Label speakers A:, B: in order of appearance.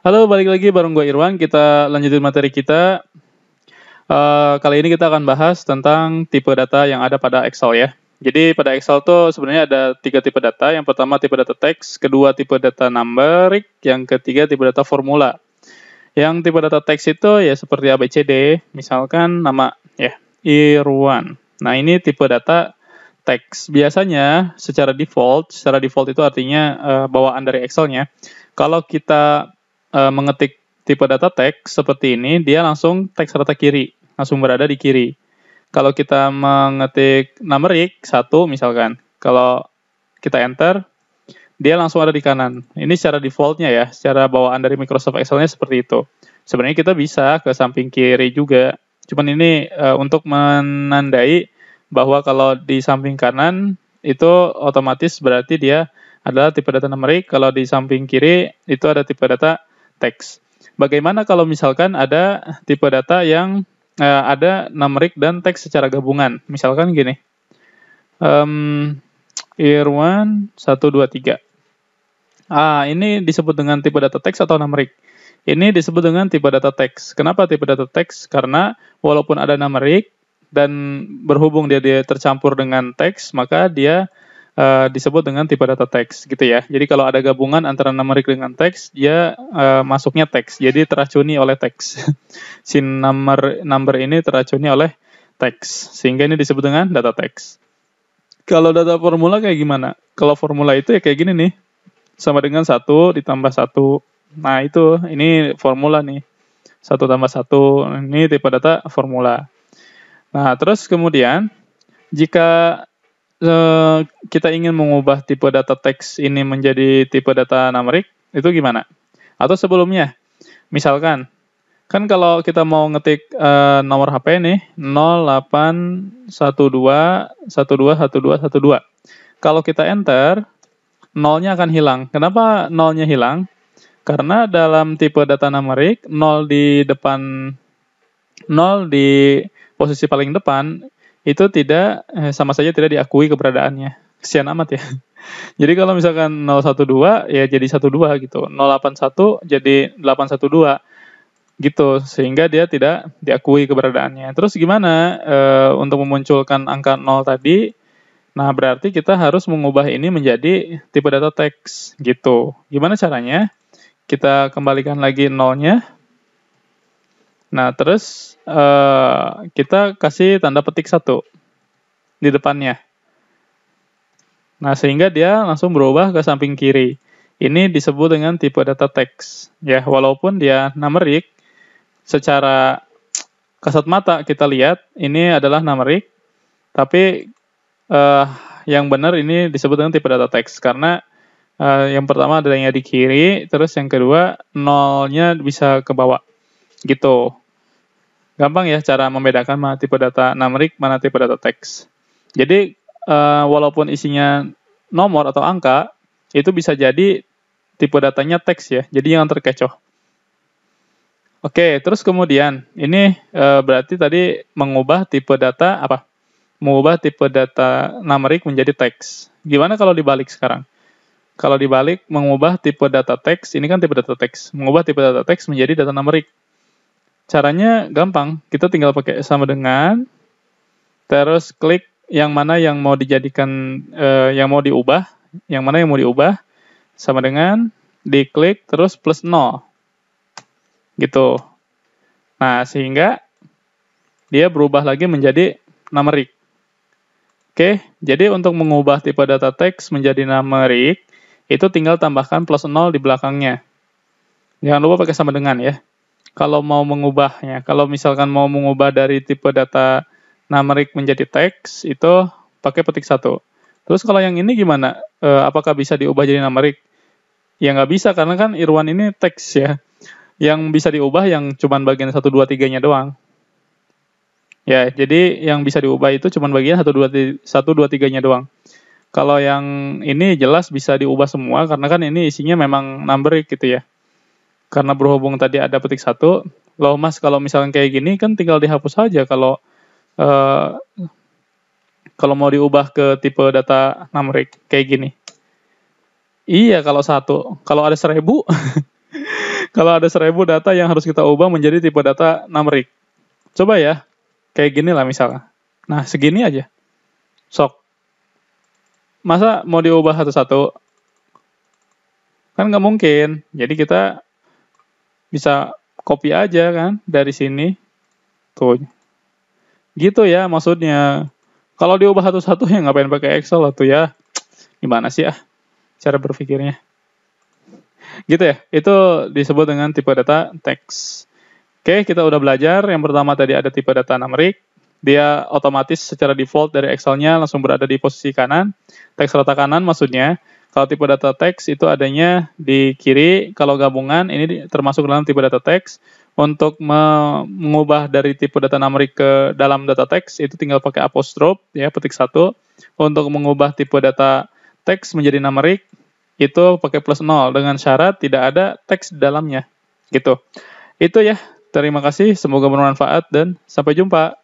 A: Halo, balik lagi bareng gue Irwan. Kita lanjutin materi kita. Uh, kali ini kita akan bahas tentang tipe data yang ada pada Excel ya. Jadi pada Excel tuh sebenarnya ada tiga tipe data. Yang pertama tipe data teks, kedua tipe data numeric, yang ketiga tipe data formula. Yang tipe data teks itu ya seperti ABCD, misalkan nama ya Irwan. Nah ini tipe data teks. Biasanya secara default, secara default itu artinya uh, bawaan dari Excelnya. Kalau kita uh, mengetik tipe data teks seperti ini, dia langsung teks rata kiri, langsung berada di kiri. Kalau kita mengetik numerik satu misalkan, kalau kita enter, dia langsung ada di kanan. Ini secara defaultnya ya, secara bawaan dari Microsoft Excelnya seperti itu. Sebenarnya kita bisa ke samping kiri juga, cuman ini e, untuk menandai bahwa kalau di samping kanan itu otomatis berarti dia adalah tipe data numerik, kalau di samping kiri itu ada tipe data teks. Bagaimana kalau misalkan ada tipe data yang uh, ada numerik dan teks secara gabungan? Misalkan gini, um, Irwan 123. Ah, ini disebut dengan tipe data teks atau numerik. Ini disebut dengan tipe data teks. Kenapa tipe data teks? Karena walaupun ada numerik dan berhubung dia, dia tercampur dengan teks, maka dia Eh, disebut dengan tipe data teks gitu ya. Jadi kalau ada gabungan antara numerik dengan teks, dia uh, masuknya teks. Jadi teracuni oleh teks. si number number ini teracuni oleh teks. Sehingga ini disebut dengan data teks. Kalau data formula kayak gimana? Kalau formula itu ya kayak gini nih. Sama dengan satu ditambah satu. Nah itu, ini formula nih. Satu tambah satu. Ini tipe data formula. Nah, terus kemudian jika uh, kita ingin mengubah tipe data teks ini menjadi tipe data numerik, itu gimana? Atau sebelumnya, misalkan, kan kalau kita mau ngetik uh, nomor HP nih, 0812121212. Kalau kita enter, nolnya akan hilang. Kenapa nolnya hilang? Karena dalam tipe data numerik, nol di depan, nol di posisi paling depan, itu tidak eh, sama saja tidak diakui keberadaannya. Kesian amat ya. Jadi kalau misalkan 012 ya jadi 12 gitu. 081 jadi 812 gitu sehingga dia tidak diakui keberadaannya. Terus gimana e, untuk memunculkan angka 0 tadi? Nah, berarti kita harus mengubah ini menjadi tipe data teks gitu. Gimana caranya? Kita kembalikan lagi nolnya Nah, terus uh, kita kasih tanda petik satu di depannya. Nah, sehingga dia langsung berubah ke samping kiri. Ini disebut dengan tipe data text. Ya, walaupun dia numerik, secara kasat mata kita lihat ini adalah numerik, tapi uh, yang benar ini disebut dengan tipe data text karena uh, yang pertama adanya di kiri, terus yang kedua nolnya bisa ke bawah gitu gampang ya cara membedakan mana tipe data numerik, mana tipe data teks. Jadi uh, walaupun isinya nomor atau angka, itu bisa jadi tipe datanya teks ya, jadi yang terkecoh. Oke, terus kemudian ini e, berarti tadi mengubah tipe data apa? Mengubah tipe data numerik menjadi teks. Gimana kalau dibalik sekarang? Kalau dibalik mengubah tipe data teks, ini kan tipe data teks, mengubah tipe data teks menjadi data numerik. Caranya gampang, kita tinggal pakai sama dengan, terus klik yang mana yang mau dijadikan, uh, yang mau diubah, yang mana yang mau diubah, sama dengan diklik terus plus 0. Gitu. Nah, sehingga dia berubah lagi menjadi numerik. Oke, jadi untuk mengubah tipe data teks menjadi numerik, itu tinggal tambahkan plus 0 di belakangnya. Jangan lupa pakai sama dengan ya kalau mau mengubahnya. Kalau misalkan mau mengubah dari tipe data numerik menjadi teks, itu pakai petik satu. Terus kalau yang ini gimana? E, apakah bisa diubah jadi numerik? Ya nggak bisa, karena kan Irwan ini teks ya. Yang bisa diubah yang cuman bagian 1, 2, 3-nya doang. Ya, jadi yang bisa diubah itu cuman bagian 1, 2, 1, 2 3-nya doang. Kalau yang ini jelas bisa diubah semua, karena kan ini isinya memang numerik gitu ya karena berhubung tadi ada petik satu, loh mas kalau misalnya kayak gini kan tinggal dihapus saja kalau uh, kalau mau diubah ke tipe data numerik kayak gini. Iya kalau satu, kalau ada seribu, kalau ada seribu data yang harus kita ubah menjadi tipe data numerik. Coba ya, kayak gini lah misalnya. Nah segini aja, sok. Masa mau diubah satu-satu? Kan nggak mungkin. Jadi kita bisa copy aja kan dari sini. Tuh. Gitu ya maksudnya. Kalau diubah satu-satu ya ngapain pakai Excel atau tuh ya. Gimana sih ah cara berpikirnya. Gitu ya. Itu disebut dengan tipe data teks. Oke, kita udah belajar. Yang pertama tadi ada tipe data numerik. Dia otomatis secara default dari Excel-nya langsung berada di posisi kanan. Teks rata kanan maksudnya. Kalau tipe data teks itu adanya di kiri, kalau gabungan ini termasuk dalam tipe data teks. Untuk mengubah dari tipe data numerik ke dalam data teks itu tinggal pakai apostrof ya petik satu. Untuk mengubah tipe data teks menjadi numerik itu pakai plus nol dengan syarat tidak ada teks di dalamnya. Gitu. Itu ya. Terima kasih, semoga bermanfaat dan sampai jumpa.